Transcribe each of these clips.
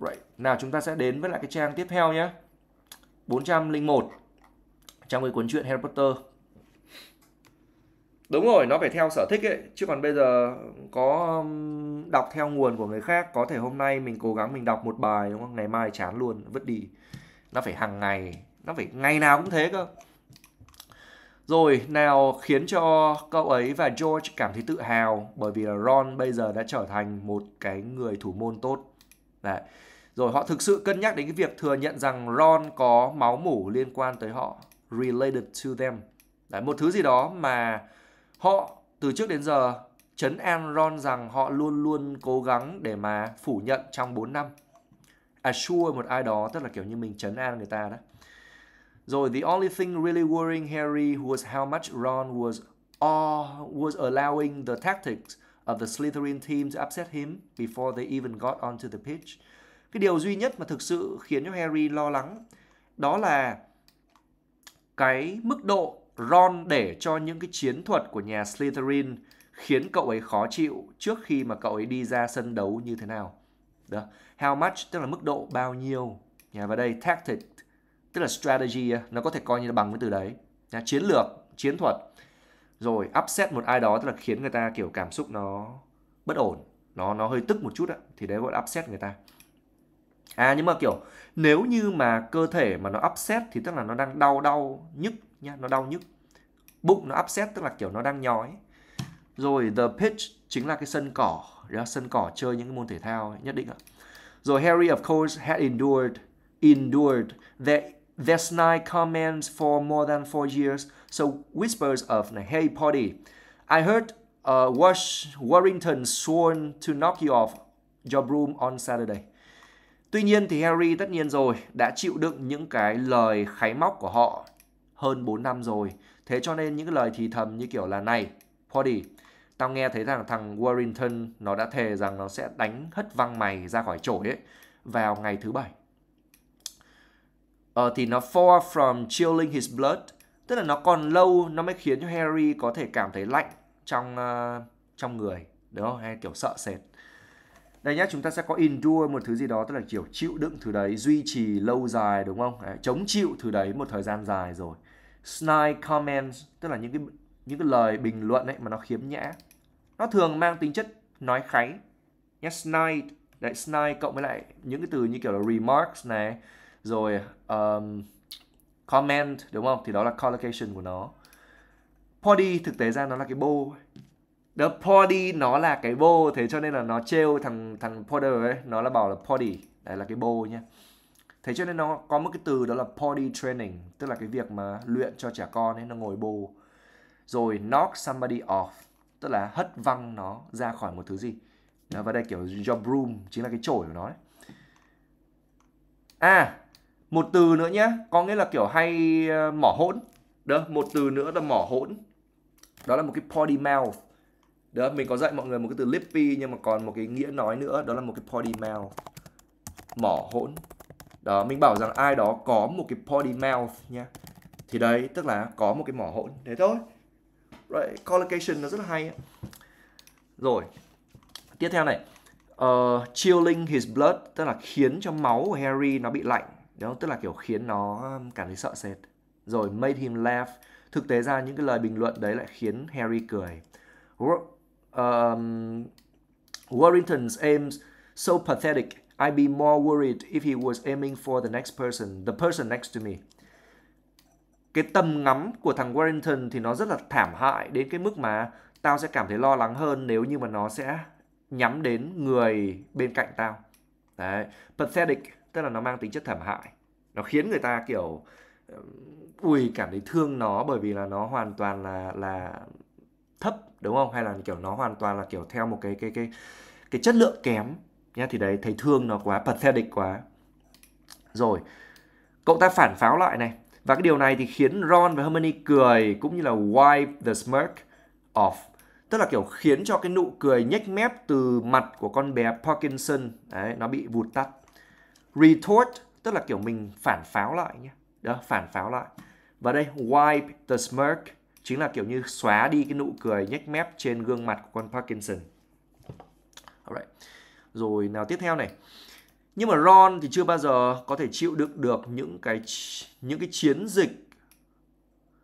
Right. Nào chúng ta sẽ đến với lại cái trang tiếp theo nhé. 401 trong cái cuốn truyện Harry Potter. Đúng rồi, nó phải theo sở thích ấy, chứ còn bây giờ có um, đọc theo nguồn của người khác, có thể hôm nay mình cố gắng mình đọc một bài đúng không? Ngày mai chán luôn, vứt đi. Nó phải hàng ngày, nó phải ngày nào cũng thế cơ. Rồi, nào khiến cho cậu ấy và George cảm thấy tự hào bởi vì là Ron bây giờ đã trở thành một cái người thủ môn tốt. Đấy. Rồi họ thực sự cân nhắc đến cái việc thừa nhận rằng Ron có máu mủ liên quan tới họ. Related to them. Đấy, một thứ gì đó mà họ từ trước đến giờ chấn an Ron rằng họ luôn luôn cố gắng để mà phủ nhận trong 4 năm. Assure một ai đó, tức là kiểu như mình chấn an người ta đó. Rồi the only thing really worrying Harry was how much Ron was all was allowing the tactics of the Slytherin team to upset him before they even got onto the pitch. Cái điều duy nhất mà thực sự khiến cho Harry lo lắng đó là cái mức độ Ron để cho những cái chiến thuật của nhà Slytherin khiến cậu ấy khó chịu trước khi mà cậu ấy đi ra sân đấu như thế nào. Đó. How much tức là mức độ bao nhiêu. Nhà vào đây tactic tức là strategy nó có thể coi như là bằng với từ đấy. Nhà chiến lược, chiến thuật. Rồi upset một ai đó tức là khiến người ta kiểu cảm xúc nó bất ổn, nó nó hơi tức một chút á thì đấy gọi là upset người ta. À nhưng mà kiểu nếu như mà cơ thể mà nó upset thì tức là nó đang đau đau nhức nha, nó đau nhức. Bụng nó upset tức là kiểu nó đang nhói. Rồi the pitch chính là cái sân cỏ, đó, sân cỏ chơi những cái môn thể thao ấy, nhất định ạ. Rồi Harry of course had endured endured the there's nine comments for more than four years. So whispers of hey Potty, I heard uh, Wash Warrington sworn to knock you off your broom on Saturday Tuy nhiên thì Harry tất nhiên rồi đã chịu đựng những cái lời kháy móc của họ hơn 4 năm rồi. Thế cho nên những cái lời thì thầm như kiểu là này, Potty, tao nghe thấy rằng thằng Warrington nó đã thề rằng nó sẽ đánh hất văng mày ra khỏi chổi ấy vào ngày thứ bảy. Ờ, thì nó far from chilling his blood, tức là nó còn lâu nó mới khiến cho Harry có thể cảm thấy lạnh trong uh, trong người, đúng không? Hay kiểu sợ sệt đây nhé chúng ta sẽ có endure một thứ gì đó tức là kiểu chịu đựng thứ đấy duy trì lâu dài đúng không à, chống chịu thứ đấy một thời gian dài rồi snide comments tức là những cái những cái lời bình luận ấy mà nó khiếm nhã nó thường mang tính chất nói kháy nhé snide đấy snide cộng với lại những cái từ như kiểu là remarks này rồi um, comment đúng không thì đó là collocation của nó body thực tế ra nó là cái bô The potty nó là cái bô thế cho nên là nó trêu thằng thằng Porter ấy, nó là bảo là potty, đấy là cái bô nhá. Thế cho nên nó có một cái từ đó là potty training, tức là cái việc mà luyện cho trẻ con ấy nó ngồi bô. Rồi knock somebody off, tức là hất văng nó ra khỏi một thứ gì. Đó, và đây kiểu job broom chính là cái chổi của nó đấy. À, một từ nữa nhá, có nghĩa là kiểu hay ờ, mỏ hỗn. Đó, một từ nữa là mỏ hỗn. Đó là một cái potty mouth đó, mình có dạy mọi người một cái từ lippy nhưng mà còn một cái nghĩa nói nữa, đó là một cái potty mouth. Mỏ hỗn. Đó, mình bảo rằng ai đó có một cái potty mouth nha. Thì đấy, tức là có một cái mỏ hỗn. Thế thôi. Right, collocation nó rất là hay. Rồi. Tiếp theo này. Uh, chilling his blood, tức là khiến cho máu của Harry nó bị lạnh. Đúng không? Tức là kiểu khiến nó um, cảm thấy sợ sệt. Rồi made him laugh. Thực tế ra những cái lời bình luận đấy lại khiến Harry cười um, Warrington's aims so pathetic, I'd be more worried if he was aiming for the next person, the person next to me. Cái tầm ngắm của thằng Warrington thì nó rất là thảm hại đến cái mức mà tao sẽ cảm thấy lo lắng hơn nếu như mà nó sẽ nhắm đến người bên cạnh tao. Đấy, pathetic tức là nó mang tính chất thảm hại. Nó khiến người ta kiểu ui cảm thấy thương nó bởi vì là nó hoàn toàn là là thấp đúng không hay là kiểu nó hoàn toàn là kiểu theo một cái cái cái cái chất lượng kém nhá thì đấy thấy thương nó quá pathetic quá rồi cậu ta phản pháo lại này và cái điều này thì khiến Ron và Hermione cười cũng như là wipe the smirk off tức là kiểu khiến cho cái nụ cười nhếch mép từ mặt của con bé Parkinson đấy nó bị vụt tắt retort tức là kiểu mình phản pháo lại nhé đó phản pháo lại và đây wipe the smirk chính là kiểu như xóa đi cái nụ cười nhếch mép trên gương mặt của con Parkinson. Alright. Rồi nào tiếp theo này. Nhưng mà Ron thì chưa bao giờ có thể chịu đựng được những cái những cái chiến dịch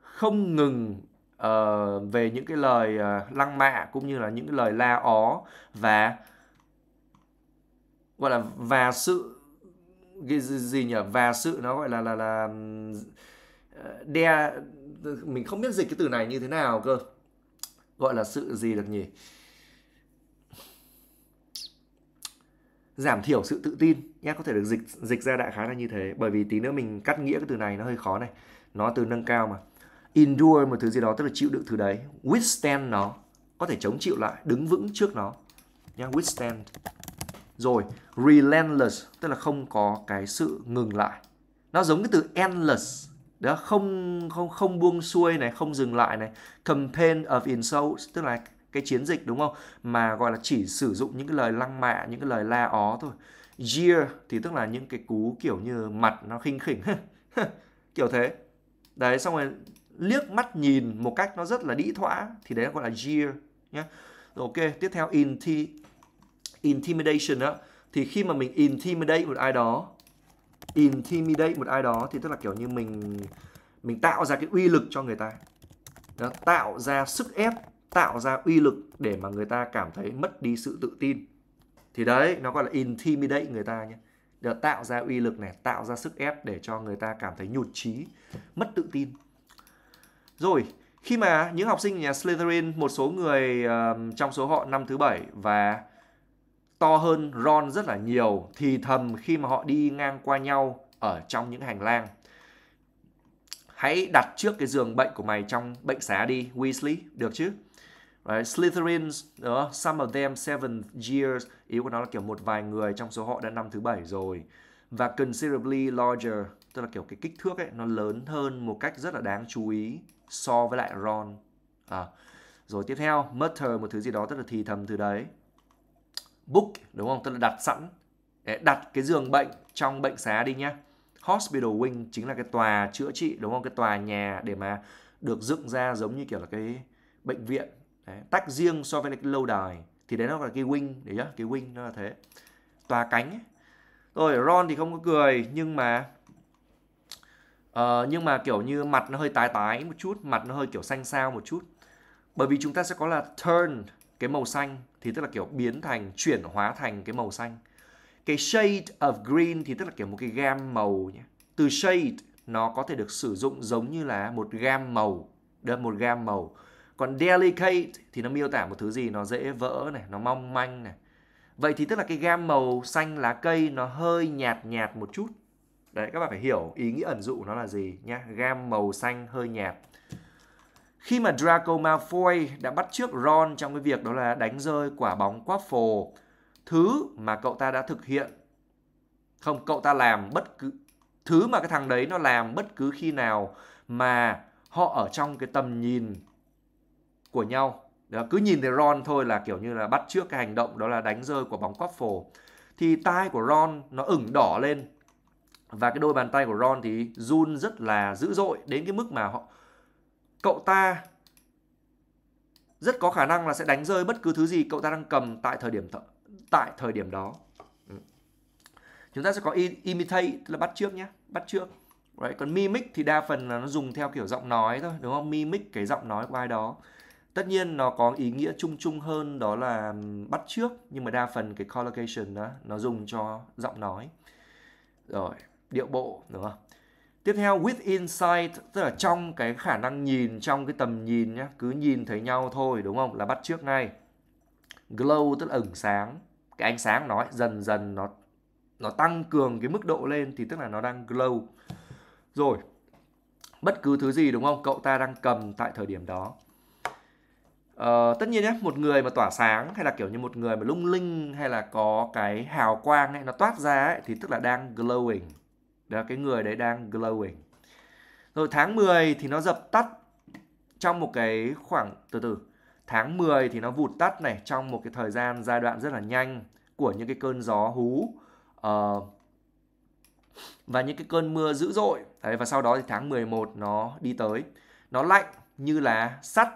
không ngừng uh, về những cái lời uh, lăng mạ cũng như là những cái lời la ó và gọi là và sự cái gì nhỉ và sự nó gọi là là là Ờ, đe mình không biết dịch cái từ này như thế nào cơ gọi là sự gì được nhỉ giảm thiểu sự tự tin nhé có thể được dịch dịch ra đại khái là như thế bởi vì tí nữa mình cắt nghĩa cái từ này nó hơi khó này nó từ nâng cao mà endure một thứ gì đó tức là chịu đựng thứ đấy withstand nó có thể chống chịu lại đứng vững trước nó nhé withstand rồi relentless tức là không có cái sự ngừng lại nó giống cái từ endless đó không không không buông xuôi này không dừng lại này campaign of insults tức là cái chiến dịch đúng không mà gọi là chỉ sử dụng những cái lời lăng mạ những cái lời la ó thôi jeer thì tức là những cái cú kiểu như mặt nó khinh khỉnh kiểu thế đấy xong rồi liếc mắt nhìn một cách nó rất là đĩ thõa thì đấy gọi là jeer nhé ok tiếp theo inti intimidation đó thì khi mà mình intimidate một ai đó intimidate một ai đó thì tức là kiểu như mình mình tạo ra cái uy lực cho người ta đó, tạo ra sức ép tạo ra uy lực để mà người ta cảm thấy mất đi sự tự tin thì đấy nó gọi là intimidate người ta nhé để tạo ra uy lực này tạo ra sức ép để cho người ta cảm thấy nhụt chí mất tự tin rồi khi mà những học sinh nhà Slytherin một số người uh, trong số họ năm thứ bảy và to hơn Ron rất là nhiều, thì thầm khi mà họ đi ngang qua nhau ở trong những hành lang. Hãy đặt trước cái giường bệnh của mày trong bệnh xá đi, Weasley, được chứ? Right. Slytherins, đó, ờ, some of them seventh years, ý của nó là kiểu một vài người trong số họ đã năm thứ bảy rồi. Và considerably larger, tức là kiểu cái kích thước ấy, nó lớn hơn một cách rất là đáng chú ý so với lại Ron. À. Rồi tiếp theo, mutter một thứ gì đó, tức là thì thầm từ đấy book đúng không? Tức là đặt sẵn đặt cái giường bệnh trong bệnh xá đi nhá. Hospital wing chính là cái tòa chữa trị đúng không? Cái tòa nhà để mà được dựng ra giống như kiểu là cái bệnh viện đấy. tách riêng so với cái lâu đài thì đấy nó là cái wing đấy nhá, cái wing nó là thế. Tòa cánh Rồi Ron thì không có cười nhưng mà uh, nhưng mà kiểu như mặt nó hơi tái tái một chút, mặt nó hơi kiểu xanh xao một chút. Bởi vì chúng ta sẽ có là turn cái màu xanh thì tức là kiểu biến thành chuyển hóa thành cái màu xanh cái shade of green thì tức là kiểu một cái gam màu nhé từ shade nó có thể được sử dụng giống như là một gam màu được một gam màu còn delicate thì nó miêu tả một thứ gì nó dễ vỡ này nó mong manh này vậy thì tức là cái gam màu xanh lá cây nó hơi nhạt nhạt một chút đấy các bạn phải hiểu ý nghĩa ẩn dụ nó là gì nhá gam màu xanh hơi nhạt khi mà Draco Malfoy đã bắt trước Ron trong cái việc đó là đánh rơi quả bóng Quaffle, thứ mà cậu ta đã thực hiện không cậu ta làm bất cứ thứ mà cái thằng đấy nó làm bất cứ khi nào mà họ ở trong cái tầm nhìn của nhau đó, cứ nhìn thấy Ron thôi là kiểu như là bắt trước cái hành động đó là đánh rơi quả bóng quắp phổ thì tai của Ron nó ửng đỏ lên và cái đôi bàn tay của Ron thì run rất là dữ dội đến cái mức mà họ cậu ta rất có khả năng là sẽ đánh rơi bất cứ thứ gì cậu ta đang cầm tại thời điểm th tại thời điểm đó ừ. chúng ta sẽ có imitate tức là bắt trước nhé bắt trước right. còn mimic thì đa phần là nó dùng theo kiểu giọng nói thôi đúng không mimic cái giọng nói của ai đó tất nhiên nó có ý nghĩa chung chung hơn đó là bắt trước nhưng mà đa phần cái collocation đó nó dùng cho giọng nói rồi điệu bộ đúng không Tiếp theo with insight tức là trong cái khả năng nhìn, trong cái tầm nhìn nhá cứ nhìn thấy nhau thôi đúng không? Là bắt trước ngay. Glow tức là ẩn sáng, cái ánh sáng nó dần dần nó nó tăng cường cái mức độ lên thì tức là nó đang glow. Rồi. Bất cứ thứ gì đúng không? Cậu ta đang cầm tại thời điểm đó. Ờ, tất nhiên nhé, một người mà tỏa sáng hay là kiểu như một người mà lung linh hay là có cái hào quang ấy, nó toát ra ấy, thì tức là đang glowing đó cái người đấy đang glowing rồi tháng 10 thì nó dập tắt trong một cái khoảng từ từ tháng 10 thì nó vụt tắt này trong một cái thời gian giai đoạn rất là nhanh của những cái cơn gió hú uh, và những cái cơn mưa dữ dội đấy và sau đó thì tháng 11 nó đi tới nó lạnh như là sắt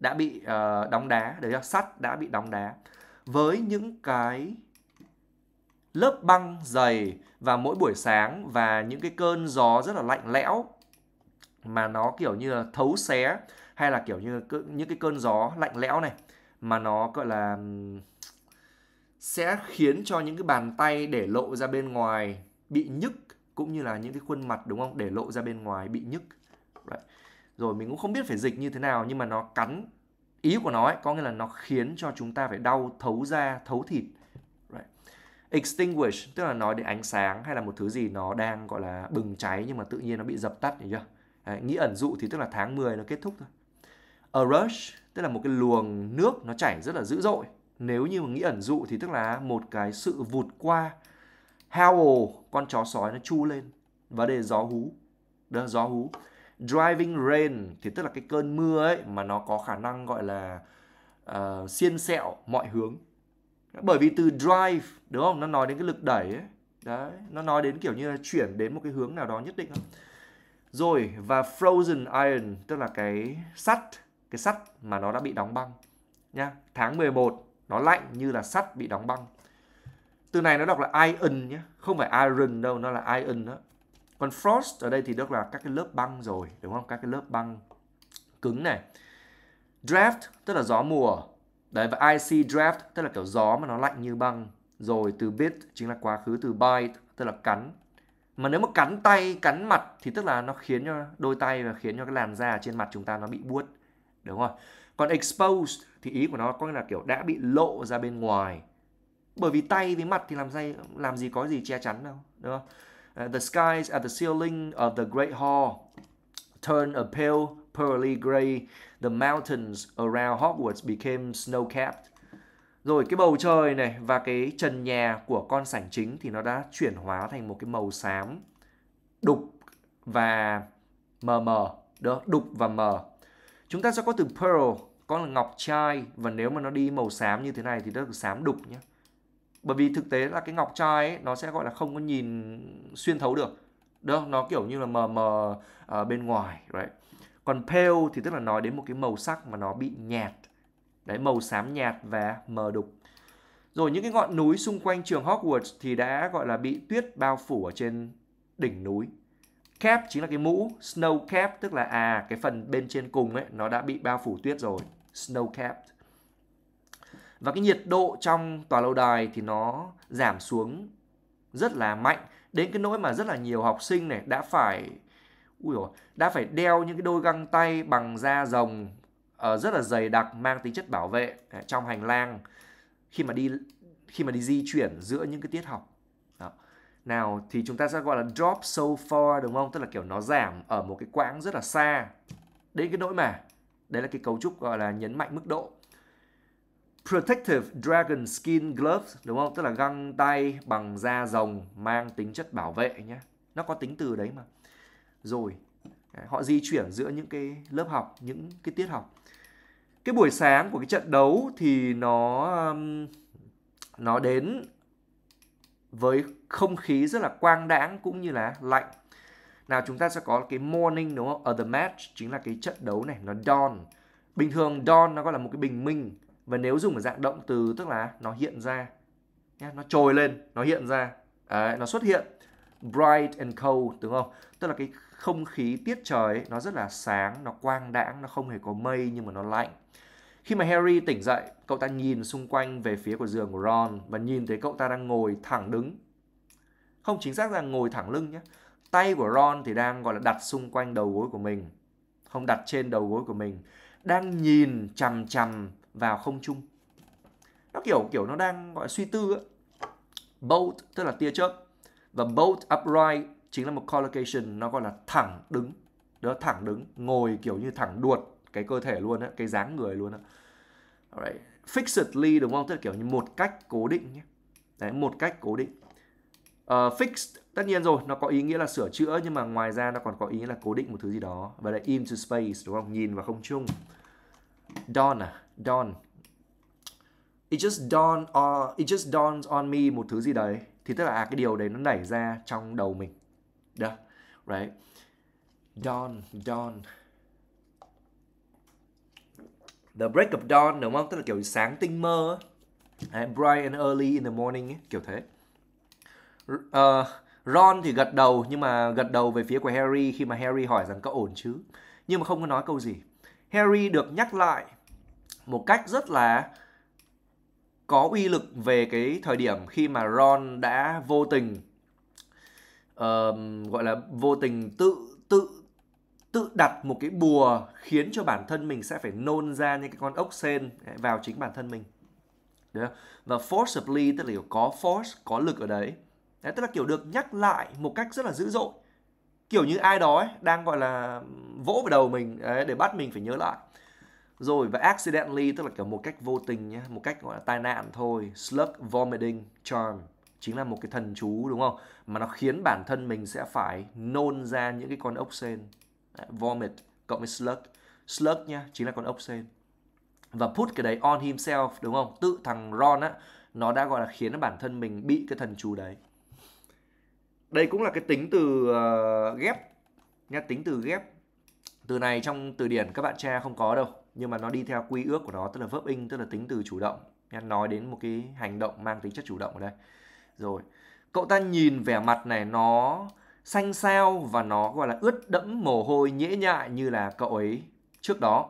đã bị uh, đóng đá đấy là sắt đã bị đóng đá với những cái lớp băng dày và mỗi buổi sáng và những cái cơn gió rất là lạnh lẽo mà nó kiểu như là thấu xé hay là kiểu như những cái cơn gió lạnh lẽo này mà nó gọi là sẽ khiến cho những cái bàn tay để lộ ra bên ngoài bị nhức cũng như là những cái khuôn mặt đúng không để lộ ra bên ngoài bị nhức right. rồi mình cũng không biết phải dịch như thế nào nhưng mà nó cắn ý của nó ấy, có nghĩa là nó khiến cho chúng ta phải đau thấu da thấu thịt extinguish tức là nói đến ánh sáng hay là một thứ gì nó đang gọi là bừng cháy nhưng mà tự nhiên nó bị dập tắt hiểu chưa Đấy, nghĩa ẩn dụ thì tức là tháng 10 nó kết thúc thôi a rush tức là một cái luồng nước nó chảy rất là dữ dội nếu như mà nghĩa ẩn dụ thì tức là một cái sự vụt qua howl con chó sói nó chu lên và đây gió hú đó gió hú driving rain thì tức là cái cơn mưa ấy mà nó có khả năng gọi là uh, xiên xẹo mọi hướng bởi vì từ drive đúng không nó nói đến cái lực đẩy ấy đấy nó nói đến kiểu như là chuyển đến một cái hướng nào đó nhất định không? rồi và frozen iron tức là cái sắt cái sắt mà nó đã bị đóng băng nha tháng 11 nó lạnh như là sắt bị đóng băng từ này nó đọc là iron nhé không phải iron đâu nó là iron đó còn frost ở đây thì được là các cái lớp băng rồi đúng không các cái lớp băng cứng này draft tức là gió mùa Đấy và IC draft tức là kiểu gió mà nó lạnh như băng. Rồi từ bit chính là quá khứ từ bite tức là cắn. Mà nếu mà cắn tay, cắn mặt thì tức là nó khiến cho đôi tay và khiến cho cái làn da trên mặt chúng ta nó bị buốt. Đúng không? Còn exposed thì ý của nó có nghĩa là kiểu đã bị lộ ra bên ngoài. Bởi vì tay với mặt thì làm gì làm gì có gì che chắn đâu, đúng không? Uh, the skies at the ceiling of the great hall turn a pale pearly gray, the mountains around Hogwarts became snow-capped. Rồi cái bầu trời này và cái trần nhà của con sảnh chính thì nó đã chuyển hóa thành một cái màu xám đục và mờ mờ, đó, đục và mờ. Chúng ta sẽ có từ pearl, có là ngọc trai và nếu mà nó đi màu xám như thế này thì nó được xám đục nhé. Bởi vì thực tế là cái ngọc trai ấy, nó sẽ gọi là không có nhìn xuyên thấu được. Đó, nó kiểu như là mờ mờ ở ờ, bên ngoài, right? còn pale thì tức là nói đến một cái màu sắc mà nó bị nhạt đấy màu xám nhạt và mờ đục rồi những cái ngọn núi xung quanh trường Hogwarts thì đã gọi là bị tuyết bao phủ ở trên đỉnh núi cap chính là cái mũ snow cap tức là à cái phần bên trên cùng ấy nó đã bị bao phủ tuyết rồi snow cap và cái nhiệt độ trong tòa lâu đài thì nó giảm xuống rất là mạnh đến cái nỗi mà rất là nhiều học sinh này đã phải Ui dồi, đã phải đeo những cái đôi găng tay bằng da rồng uh, rất là dày đặc mang tính chất bảo vệ à, trong hành lang khi mà đi khi mà đi di chuyển giữa những cái tiết học. Đó. Nào thì chúng ta sẽ gọi là drop so far đúng không? Tức là kiểu nó giảm ở một cái quãng rất là xa. Đến cái nỗi mà đấy là cái cấu trúc gọi là nhấn mạnh mức độ. Protective Dragon Skin Gloves đúng không? Tức là găng tay bằng da rồng mang tính chất bảo vệ nhé. Nó có tính từ đấy mà rồi họ di chuyển giữa những cái lớp học những cái tiết học cái buổi sáng của cái trận đấu thì nó um, nó đến với không khí rất là quang đãng cũng như là lạnh nào chúng ta sẽ có cái morning đúng không ở the match chính là cái trận đấu này nó dawn bình thường dawn nó gọi là một cái bình minh và nếu dùng ở dạng động từ tức là nó hiện ra nó trồi lên nó hiện ra Đấy, nó xuất hiện bright and cold đúng không tức là cái không khí tiết trời ấy, nó rất là sáng, nó quang đãng, nó không hề có mây nhưng mà nó lạnh. Khi mà Harry tỉnh dậy, cậu ta nhìn xung quanh về phía của giường của Ron và nhìn thấy cậu ta đang ngồi thẳng đứng. Không chính xác là ngồi thẳng lưng nhé. Tay của Ron thì đang gọi là đặt xung quanh đầu gối của mình. Không đặt trên đầu gối của mình. Đang nhìn chằm chằm vào không trung. Nó kiểu kiểu nó đang gọi là suy tư ấy. Bolt tức là tia chớp. Và bolt upright chính là một collocation nó gọi là thẳng đứng đó thẳng đứng ngồi kiểu như thẳng đuột cái cơ thể luôn á cái dáng người luôn á right. fixedly đúng không tức là kiểu như một cách cố định nhé đấy một cách cố định uh, fixed tất nhiên rồi nó có ý nghĩa là sửa chữa nhưng mà ngoài ra nó còn có ý nghĩa là cố định một thứ gì đó và là into space đúng không nhìn vào không trung dawn à dawn it just dawn or uh, it just dawns on me một thứ gì đấy thì tức là à, cái điều đấy nó nảy ra trong đầu mình duh, right? Dawn, dawn. The break of dawn đúng không? Tức là kiểu sáng tinh mơ. Đấy, bright and early in the morning kiểu thế. Uh, Ron thì gật đầu nhưng mà gật đầu về phía của Harry khi mà Harry hỏi rằng có ổn chứ. Nhưng mà không có nói câu gì. Harry được nhắc lại một cách rất là có uy lực về cái thời điểm khi mà Ron đã vô tình uh, gọi là vô tình tự tự tự đặt một cái bùa khiến cho bản thân mình sẽ phải nôn ra những cái con ốc sên vào chính bản thân mình Đấy. và forcibly tức là kiểu có force có lực ở đấy. đấy tức là kiểu được nhắc lại một cách rất là dữ dội kiểu như ai đó ấy, đang gọi là vỗ vào đầu mình ấy, để bắt mình phải nhớ lại rồi và accidentally tức là kiểu một cách vô tình nhé một cách gọi là tai nạn thôi slug vomiting charm chính là một cái thần chú đúng không mà nó khiến bản thân mình sẽ phải nôn ra những cái con ốc sên vomit cộng với slug slug nha chính là con ốc sên và put cái đấy on himself đúng không tự thằng Ron á nó đã gọi là khiến bản thân mình bị cái thần chú đấy đây cũng là cái tính từ uh, ghép nha tính từ ghép từ này trong từ điển các bạn tra không có đâu nhưng mà nó đi theo quy ước của nó tức là verb in tức là tính từ chủ động nha nói đến một cái hành động mang tính chất chủ động ở đây rồi cậu ta nhìn vẻ mặt này nó xanh xao và nó gọi là ướt đẫm mồ hôi nhễ nhại như là cậu ấy trước đó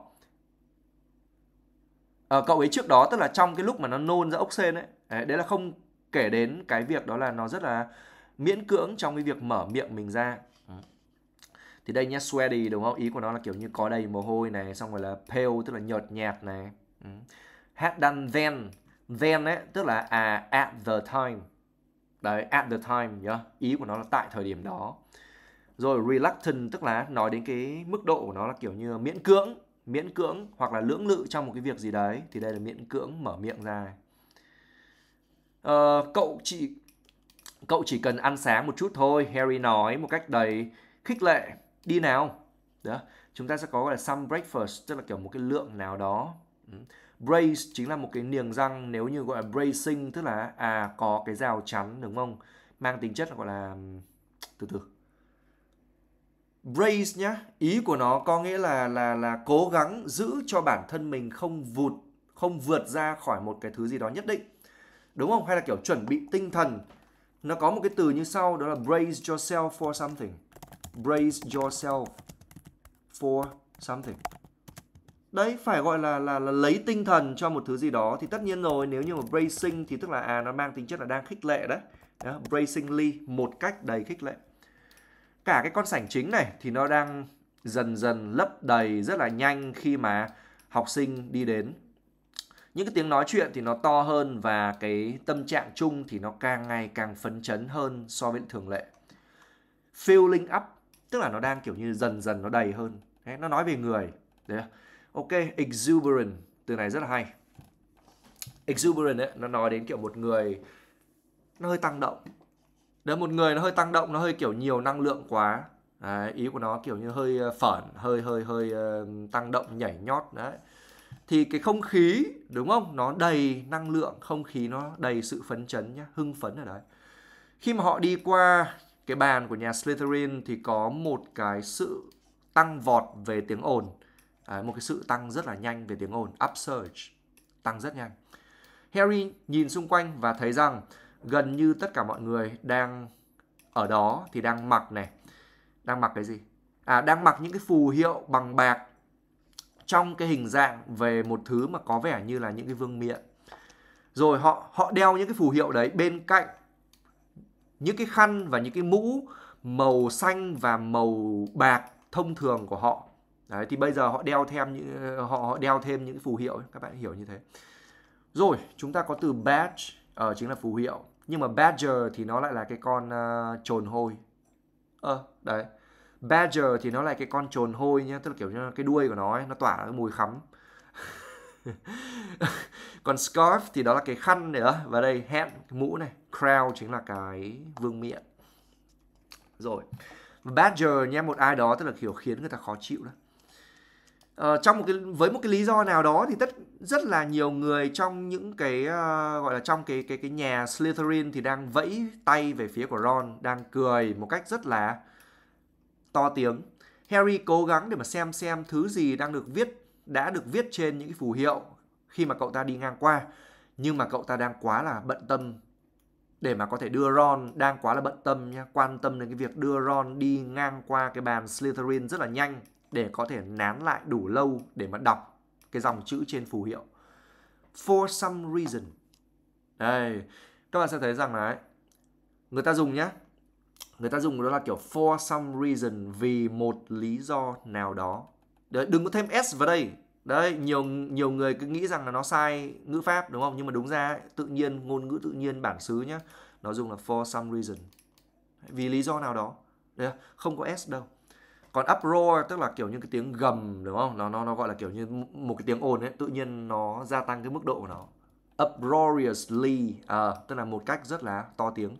à, cậu ấy trước đó tức là trong cái lúc mà nó nôn ra ốc sên ấy đấy, đấy là không kể đến cái việc đó là nó rất là miễn cưỡng trong cái việc mở miệng mình ra thì đây nhé sweaty đúng không ý của nó là kiểu như có đầy mồ hôi này xong rồi là pale tức là nhợt nhạt này hát đan then then ấy tức là à at the time đấy at the time nhá ý của nó là tại thời điểm đó rồi reluctant tức là nói đến cái mức độ của nó là kiểu như miễn cưỡng miễn cưỡng hoặc là lưỡng lự trong một cái việc gì đấy thì đây là miễn cưỡng mở miệng ra ờ, cậu chỉ cậu chỉ cần ăn sáng một chút thôi harry nói một cách đầy khích lệ đi nào đó chúng ta sẽ có gọi là some breakfast tức là kiểu một cái lượng nào đó ừ brace chính là một cái niềng răng nếu như gọi là bracing tức là à có cái rào chắn đúng không mang tính chất gọi là từ từ brace nhá ý của nó có nghĩa là là là cố gắng giữ cho bản thân mình không vụt không vượt ra khỏi một cái thứ gì đó nhất định đúng không hay là kiểu chuẩn bị tinh thần nó có một cái từ như sau đó là brace yourself for something brace yourself for something đấy phải gọi là, là là lấy tinh thần cho một thứ gì đó thì tất nhiên rồi nếu như mà bracing thì tức là à nó mang tính chất là đang khích lệ đấy đó, bracingly một cách đầy khích lệ cả cái con sảnh chính này thì nó đang dần dần lấp đầy rất là nhanh khi mà học sinh đi đến những cái tiếng nói chuyện thì nó to hơn và cái tâm trạng chung thì nó càng ngày càng phấn chấn hơn so với thường lệ filling up tức là nó đang kiểu như dần dần nó đầy hơn đấy, nó nói về người đấy Ok, exuberant, từ này rất là hay. Exuberant ấy, nó nói đến kiểu một người nó hơi tăng động. Đấy, một người nó hơi tăng động, nó hơi kiểu nhiều năng lượng quá. Đấy, ý của nó kiểu như hơi ờ, phởn, hơi hơi hơi ờ, tăng động nhảy nhót đấy. Thì cái không khí đúng không? Nó đầy năng lượng, không khí nó đầy sự phấn chấn nhá, hưng phấn ở đấy. Khi mà họ đi qua cái bàn của nhà Slytherin thì có một cái sự tăng vọt về tiếng ồn Đấy, một cái sự tăng rất là nhanh về tiếng ồn, upsurge, tăng rất nhanh. Harry nhìn xung quanh và thấy rằng gần như tất cả mọi người đang ở đó thì đang mặc này, đang mặc cái gì? À, đang mặc những cái phù hiệu bằng bạc trong cái hình dạng về một thứ mà có vẻ như là những cái vương miện. Rồi họ họ đeo những cái phù hiệu đấy bên cạnh những cái khăn và những cái mũ màu xanh và màu bạc thông thường của họ Đấy, thì bây giờ họ đeo thêm những họ đeo thêm những phù hiệu các bạn hiểu như thế. Rồi, chúng ta có từ badge ở ờ, chính là phù hiệu, nhưng mà badger thì nó lại là cái con uh, trồn hôi. ơ à, đấy. Badger thì nó lại cái con trồn hôi nhá, tức là kiểu như cái đuôi của nó ấy, nó tỏa cái mùi khắm. còn scarf thì đó là cái khăn nữa và đây hat mũ này crown chính là cái vương miện rồi badger nhé một ai đó tức là kiểu khiến người ta khó chịu đó Ờ, trong một cái với một cái lý do nào đó thì tất rất là nhiều người trong những cái uh, gọi là trong cái cái cái nhà Slytherin thì đang vẫy tay về phía của Ron, đang cười một cách rất là to tiếng. Harry cố gắng để mà xem xem thứ gì đang được viết đã được viết trên những cái phù hiệu khi mà cậu ta đi ngang qua, nhưng mà cậu ta đang quá là bận tâm để mà có thể đưa Ron đang quá là bận tâm nha, quan tâm đến cái việc đưa Ron đi ngang qua cái bàn Slytherin rất là nhanh để có thể nán lại đủ lâu để mà đọc cái dòng chữ trên phù hiệu. For some reason. Đây, các bạn sẽ thấy rằng là người ta dùng nhá. Người ta dùng đó là kiểu for some reason vì một lý do nào đó. Đấy, đừng có thêm s vào đây. Đấy, nhiều nhiều người cứ nghĩ rằng là nó sai ngữ pháp đúng không? Nhưng mà đúng ra tự nhiên ngôn ngữ tự nhiên bản xứ nhá, nó dùng là for some reason. Vì lý do nào đó. Đấy, không có s đâu còn uproar tức là kiểu những cái tiếng gầm đúng không nó nó nó gọi là kiểu như một cái tiếng ồn ấy tự nhiên nó gia tăng cái mức độ của nó uproariously à, tức là một cách rất là to tiếng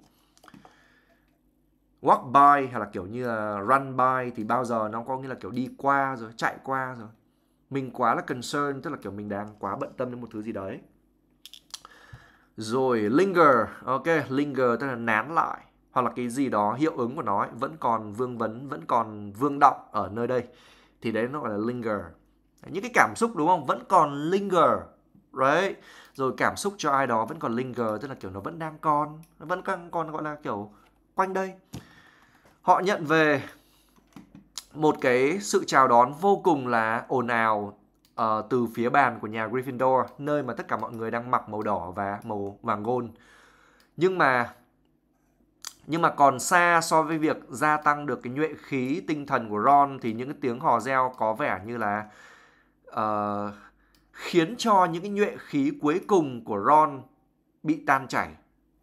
walk by hay là kiểu như là run by thì bao giờ nó có nghĩa là kiểu đi qua rồi chạy qua rồi mình quá là concern tức là kiểu mình đang quá bận tâm đến một thứ gì đấy rồi linger ok linger tức là nán lại hoặc là cái gì đó hiệu ứng của nó ấy, vẫn còn vương vấn vẫn còn vương động ở nơi đây thì đấy nó gọi là linger những cái cảm xúc đúng không vẫn còn linger right rồi cảm xúc cho ai đó vẫn còn linger tức là kiểu nó vẫn đang còn nó vẫn đang còn gọi là kiểu quanh đây họ nhận về một cái sự chào đón vô cùng là ồn ào uh, từ phía bàn của nhà Gryffindor nơi mà tất cả mọi người đang mặc màu đỏ và màu vàng gold nhưng mà nhưng mà còn xa so với việc gia tăng được cái nhuệ khí tinh thần của Ron thì những cái tiếng hò reo có vẻ như là uh, khiến cho những cái nhuệ khí cuối cùng của Ron bị tan chảy.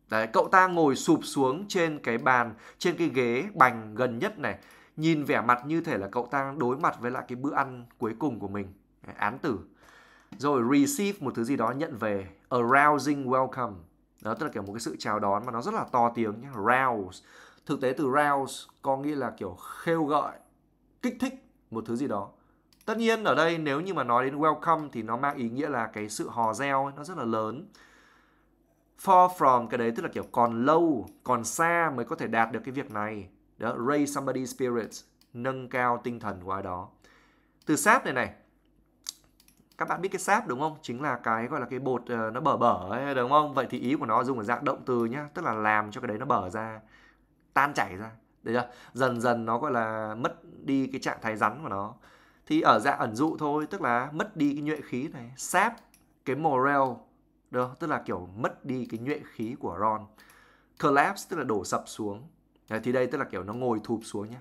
Đấy, cậu ta ngồi sụp xuống trên cái bàn, trên cái ghế bành gần nhất này, nhìn vẻ mặt như thể là cậu ta đối mặt với lại cái bữa ăn cuối cùng của mình, án tử. Rồi receive một thứ gì đó nhận về, arousing welcome đó tức là kiểu một cái sự chào đón mà nó rất là to tiếng nhé rouse thực tế từ rouse có nghĩa là kiểu khêu gợi kích thích một thứ gì đó tất nhiên ở đây nếu như mà nói đến welcome thì nó mang ý nghĩa là cái sự hò reo nó rất là lớn far from cái đấy tức là kiểu còn lâu còn xa mới có thể đạt được cái việc này đó raise somebody's spirits nâng cao tinh thần của ai đó từ sáp này này các bạn biết cái sáp đúng không chính là cái gọi là cái bột uh, nó bở bở ấy, đúng không vậy thì ý của nó dùng ở dạng động từ nhá tức là làm cho cái đấy nó bở ra tan chảy ra được chưa dần dần nó gọi là mất đi cái trạng thái rắn của nó thì ở dạng ẩn dụ thôi tức là mất đi cái nhuệ khí này sáp cái morel được tức là kiểu mất đi cái nhuệ khí của ron collapse tức là đổ sập xuống thì đây tức là kiểu nó ngồi thụp xuống nhá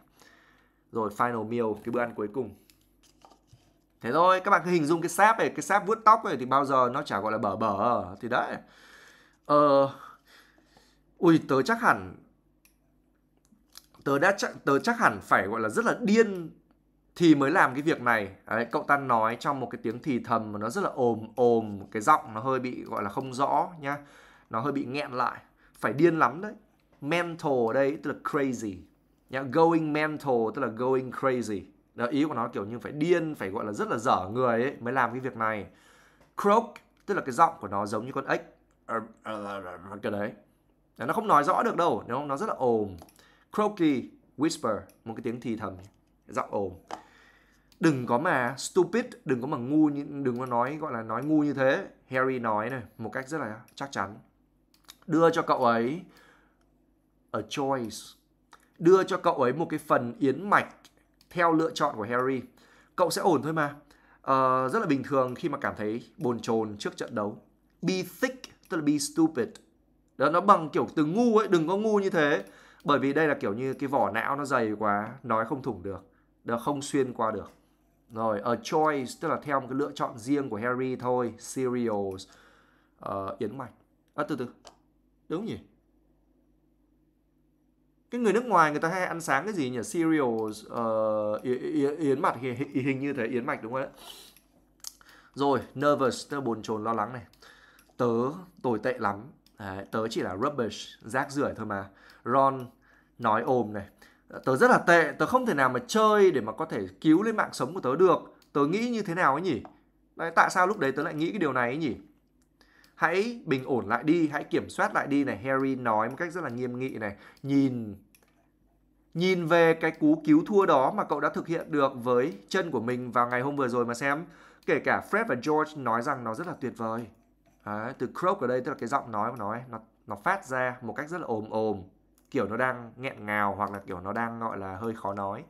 rồi final meal cái bữa ăn cuối cùng thế thôi các bạn cứ hình dung cái sáp này cái sáp vuốt tóc này thì bao giờ nó chả gọi là bở bở thì đấy ờ ui tớ chắc hẳn tớ đã chắc tớ chắc hẳn phải gọi là rất là điên thì mới làm cái việc này đấy, cậu ta nói trong một cái tiếng thì thầm mà nó rất là ồm ồm cái giọng nó hơi bị gọi là không rõ nhá nó hơi bị nghẹn lại phải điên lắm đấy mental ở đây tức là crazy nhá going mental tức là going crazy đó, ý của nó kiểu như phải điên phải gọi là rất là dở người ấy mới làm cái việc này croak tức là cái giọng của nó giống như con ếch cái ờ, ờ, ờ, đấy nó không nói rõ được đâu nó nó rất là ồm croaky whisper một cái tiếng thì thầm giọng ồm đừng có mà stupid đừng có mà ngu như đừng có nói gọi là nói ngu như thế harry nói này một cách rất là chắc chắn đưa cho cậu ấy a choice đưa cho cậu ấy một cái phần yến mạch theo lựa chọn của Harry. Cậu sẽ ổn thôi mà. Uh, rất là bình thường khi mà cảm thấy bồn chồn trước trận đấu. Be thick tức là be stupid. Đó nó bằng kiểu từ ngu ấy, đừng có ngu như thế. Bởi vì đây là kiểu như cái vỏ não nó dày quá, nói không thủng được, nó không xuyên qua được. Rồi, a choice tức là theo một cái lựa chọn riêng của Harry thôi, cereals, uh, yến mạch. À từ từ. Đúng nhỉ? cái người nước ngoài người ta hay ăn sáng cái gì nhỉ cereal uh, ờ, yến, yến, mặt hình, hình như thế yến mạch đúng không ạ rồi nervous tớ bồn chồn lo lắng này tớ tồi tệ lắm Đấy, tớ chỉ là rubbish rác rưởi thôi mà ron nói ồm này tớ rất là tệ tớ không thể nào mà chơi để mà có thể cứu lên mạng sống của tớ được tớ nghĩ như thế nào ấy nhỉ Đấy, tại sao lúc đấy tớ lại nghĩ cái điều này ấy nhỉ hãy bình ổn lại đi hãy kiểm soát lại đi này Harry nói một cách rất là nghiêm nghị này nhìn nhìn về cái cú cứu thua đó mà cậu đã thực hiện được với chân của mình vào ngày hôm vừa rồi mà xem kể cả Fred và George nói rằng nó rất là tuyệt vời Đấy, từ croak ở đây tức là cái giọng nói của nó ấy, nó nó phát ra một cách rất là ồm ồm kiểu nó đang nghẹn ngào hoặc là kiểu nó đang gọi là hơi khó nói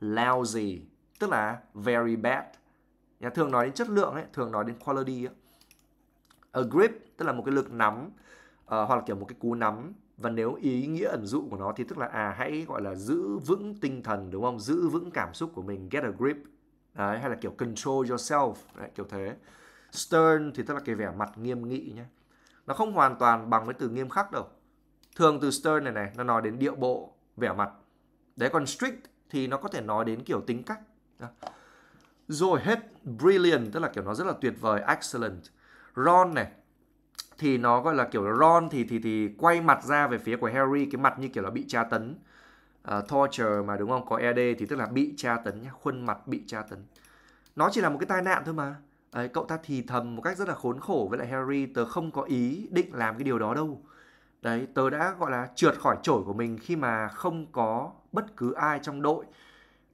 lousy tức là very bad nhà thường nói đến chất lượng ấy thường nói đến quality ấy a grip tức là một cái lực nắm uh, hoặc là kiểu một cái cú nắm và nếu ý nghĩa ẩn dụ của nó thì tức là à hãy gọi là giữ vững tinh thần đúng không giữ vững cảm xúc của mình get a grip đấy, hay là kiểu control yourself đấy, kiểu thế stern thì tức là cái vẻ mặt nghiêm nghị nhé nó không hoàn toàn bằng với từ nghiêm khắc đâu thường từ stern này này nó nói đến điệu bộ vẻ mặt đấy còn strict thì nó có thể nói đến kiểu tính cách rồi hết brilliant tức là kiểu nó rất là tuyệt vời excellent Ron này thì nó gọi là kiểu Ron thì thì thì quay mặt ra về phía của Harry cái mặt như kiểu là bị tra tấn uh, torture mà đúng không có ED thì tức là bị tra tấn nhá khuôn mặt bị tra tấn nó chỉ là một cái tai nạn thôi mà Đấy, cậu ta thì thầm một cách rất là khốn khổ với lại Harry tớ không có ý định làm cái điều đó đâu đấy tớ đã gọi là trượt khỏi chổi của mình khi mà không có bất cứ ai trong đội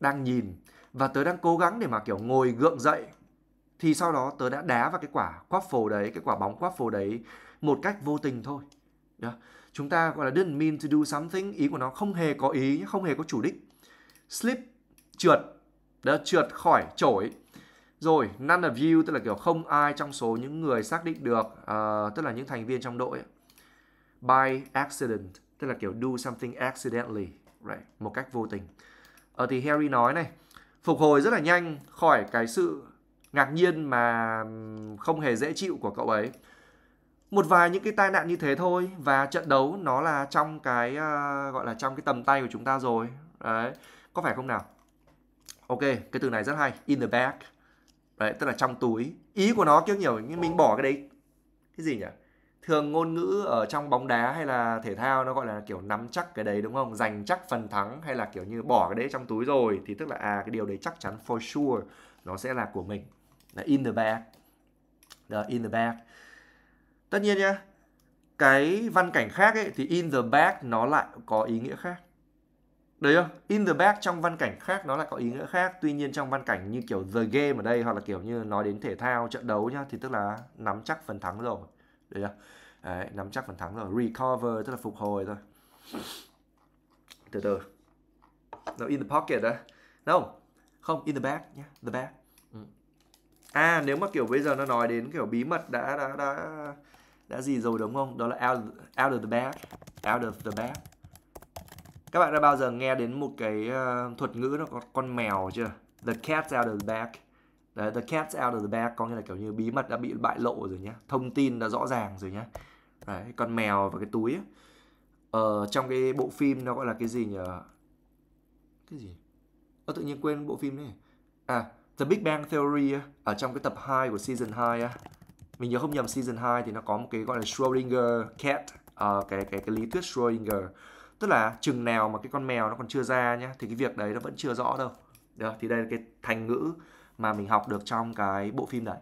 đang nhìn và tớ đang cố gắng để mà kiểu ngồi gượng dậy thì sau đó tớ đã đá vào cái quả quáp phổ đấy cái quả bóng quáp phổ đấy một cách vô tình thôi yeah. chúng ta gọi là didn't mean to do something ý của nó không hề có ý không hề có chủ đích slip trượt đã trượt khỏi trổi rồi none of you tức là kiểu không ai trong số những người xác định được uh, tức là những thành viên trong đội by accident tức là kiểu do something accidentally right một cách vô tình ở ờ, thì Harry nói này phục hồi rất là nhanh khỏi cái sự ngạc nhiên mà không hề dễ chịu của cậu ấy một vài những cái tai nạn như thế thôi và trận đấu nó là trong cái uh, gọi là trong cái tầm tay của chúng ta rồi đấy có phải không nào ok cái từ này rất hay in the bag đấy tức là trong túi ý của nó kiểu nhiều nhưng mình bỏ cái đấy cái gì nhỉ thường ngôn ngữ ở trong bóng đá hay là thể thao nó gọi là kiểu nắm chắc cái đấy đúng không giành chắc phần thắng hay là kiểu như bỏ cái đấy trong túi rồi thì tức là à cái điều đấy chắc chắn for sure nó sẽ là của mình là in the bag the in the bag tất nhiên nhá cái văn cảnh khác ấy thì in the bag nó lại có ý nghĩa khác đấy không in the bag trong văn cảnh khác nó lại có ý nghĩa khác tuy nhiên trong văn cảnh như kiểu the game ở đây hoặc là kiểu như nói đến thể thao trận đấu nhá thì tức là nắm chắc phần thắng rồi đấy không đấy, nắm chắc phần thắng rồi recover tức là phục hồi thôi từ từ nó in the pocket đấy no không in the bag nhé the bag à nếu mà kiểu bây giờ nó nói đến kiểu bí mật đã đã đã đã gì rồi đúng không đó là out out of the bag out of the bag các bạn đã bao giờ nghe đến một cái uh, thuật ngữ nó có con mèo chưa the cat's out of the bag Đấy, the cat's out of the bag có nghĩa là kiểu như bí mật đã bị bại lộ rồi nhá thông tin đã rõ ràng rồi nhá Đấy, con mèo và cái túi ấy. Ờ, trong cái bộ phim nó gọi là cái gì nhỉ cái gì Ờ, tự nhiên quên bộ phim này à The Big Bang Theory ở trong cái tập 2 của season 2 mình nhớ không nhầm season 2 thì nó có một cái gọi là Schrodinger cat uh, cái cái cái lý thuyết Schrodinger tức là chừng nào mà cái con mèo nó còn chưa ra nhá thì cái việc đấy nó vẫn chưa rõ đâu Đó, thì đây là cái thành ngữ mà mình học được trong cái bộ phim này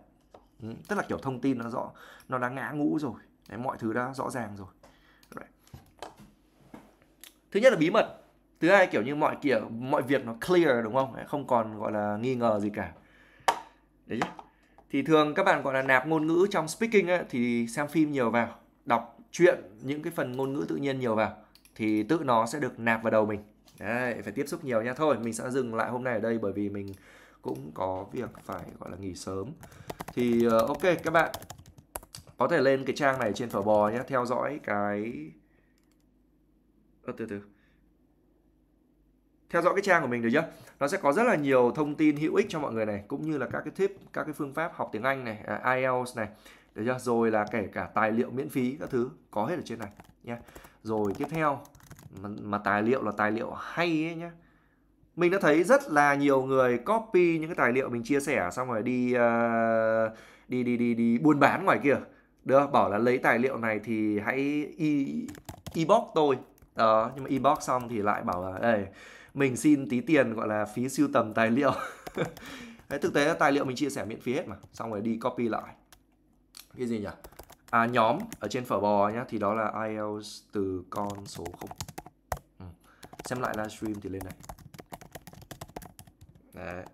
ừ, tức là kiểu thông tin nó rõ nó đã ngã ngũ rồi đấy, mọi thứ đã rõ ràng rồi thứ nhất là bí mật thứ hai kiểu như mọi kiểu mọi việc nó clear đúng không không còn gọi là nghi ngờ gì cả đấy chứ thì thường các bạn gọi là nạp ngôn ngữ trong speaking ấy, thì xem phim nhiều vào đọc chuyện những cái phần ngôn ngữ tự nhiên nhiều vào thì tự nó sẽ được nạp vào đầu mình đấy phải tiếp xúc nhiều nha thôi mình sẽ dừng lại hôm nay ở đây bởi vì mình cũng có việc phải gọi là nghỉ sớm thì ờ, ok các bạn có thể lên cái trang này trên phở bò nhé theo dõi cái ờ, từ từ theo dõi cái trang của mình được chưa nó sẽ có rất là nhiều thông tin hữu ích cho mọi người này cũng như là các cái tip các cái phương pháp học tiếng Anh này à, IELTS này được chưa rồi là kể cả tài liệu miễn phí các thứ có hết ở trên này nhé rồi tiếp theo mà, mà tài liệu là tài liệu hay ấy nhé mình đã thấy rất là nhiều người copy những cái tài liệu mình chia sẻ xong rồi đi uh, à, đi, đi đi đi đi buôn bán ngoài kia được bảo là lấy tài liệu này thì hãy e, e box tôi đó nhưng mà e box xong thì lại bảo là ê mình xin tí tiền gọi là phí siêu tầm tài liệu Đấy, thực tế tài liệu mình chia sẻ miễn phí hết mà xong rồi đi copy lại cái gì nhỉ à nhóm ở trên phở bò nhá thì đó là IELTS từ con số 0 ừ. xem lại livestream thì lên này Đấy.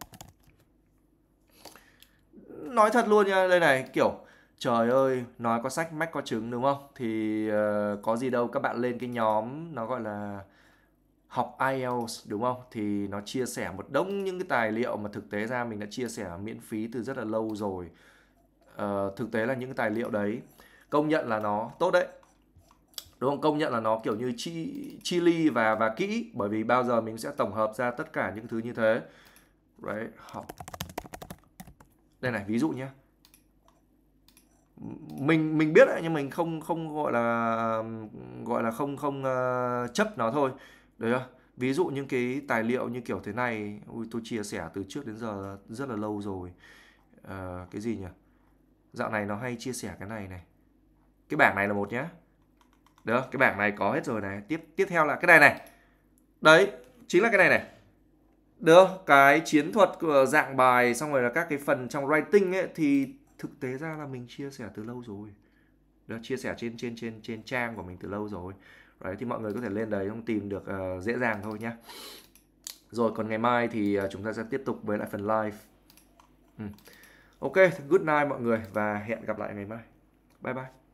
nói thật luôn nha đây này kiểu trời ơi nói có sách mách có trứng đúng không thì uh, có gì đâu các bạn lên cái nhóm nó gọi là học IELTS đúng không thì nó chia sẻ một đống những cái tài liệu mà thực tế ra mình đã chia sẻ miễn phí từ rất là lâu rồi ờ, thực tế là những cái tài liệu đấy công nhận là nó tốt đấy đúng không công nhận là nó kiểu như chi chi ly và và kỹ bởi vì bao giờ mình sẽ tổng hợp ra tất cả những thứ như thế đấy học đây này ví dụ nhé mình mình biết đấy nhưng mình không không gọi là gọi là không không uh, chấp nó thôi Đấy không? Ví dụ những cái tài liệu như kiểu thế này tôi chia sẻ từ trước đến giờ rất là lâu rồi à, Cái gì nhỉ? Dạo này nó hay chia sẻ cái này này Cái bảng này là một nhé Được, cái bảng này có hết rồi này Tiếp tiếp theo là cái này này Đấy, chính là cái này này Được, cái chiến thuật của dạng bài Xong rồi là các cái phần trong writing ấy Thì thực tế ra là mình chia sẻ từ lâu rồi Được, chia sẻ trên trên trên trên trang của mình từ lâu rồi đấy thì mọi người có thể lên đấy không tìm được uh, dễ dàng thôi nhé rồi còn ngày mai thì uh, chúng ta sẽ tiếp tục với lại phần live ừ. ok good night mọi người và hẹn gặp lại ngày mai bye bye